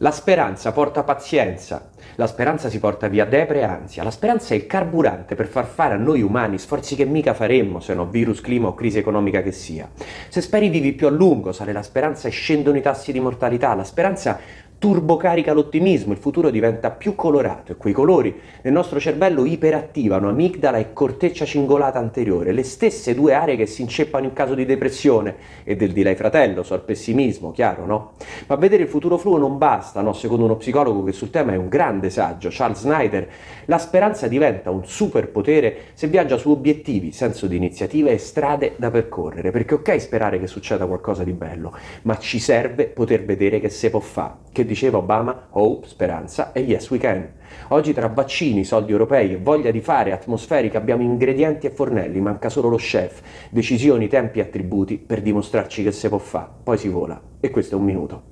La speranza porta pazienza, la speranza si porta via depre e ansia, la speranza è il carburante per far fare a noi umani sforzi che mica faremmo se no virus, clima o crisi economica che sia. Se speri vivi più a lungo, sale la speranza e scendono i tassi di mortalità, la speranza turbocarica l'ottimismo, il futuro diventa più colorato e quei colori nel nostro cervello iperattivano amigdala e corteccia cingolata anteriore, le stesse due aree che si inceppano in caso di depressione e del di lei fratello, so al pessimismo, chiaro, no? Ma vedere il futuro fluo non basta, no? Secondo uno psicologo che sul tema è un grande saggio, Charles Snyder, la speranza diventa un superpotere se viaggia su obiettivi, senso di iniziativa e strade da percorrere, perché ok sperare che succeda qualcosa di bello, ma ci serve poter vedere che se può fare, che diceva Obama, hope, speranza e yes we can. Oggi tra vaccini, soldi europei e voglia di fare atmosferica abbiamo ingredienti e fornelli, manca solo lo chef, decisioni, tempi e attributi per dimostrarci che si può fare. Poi si vola. E questo è un minuto.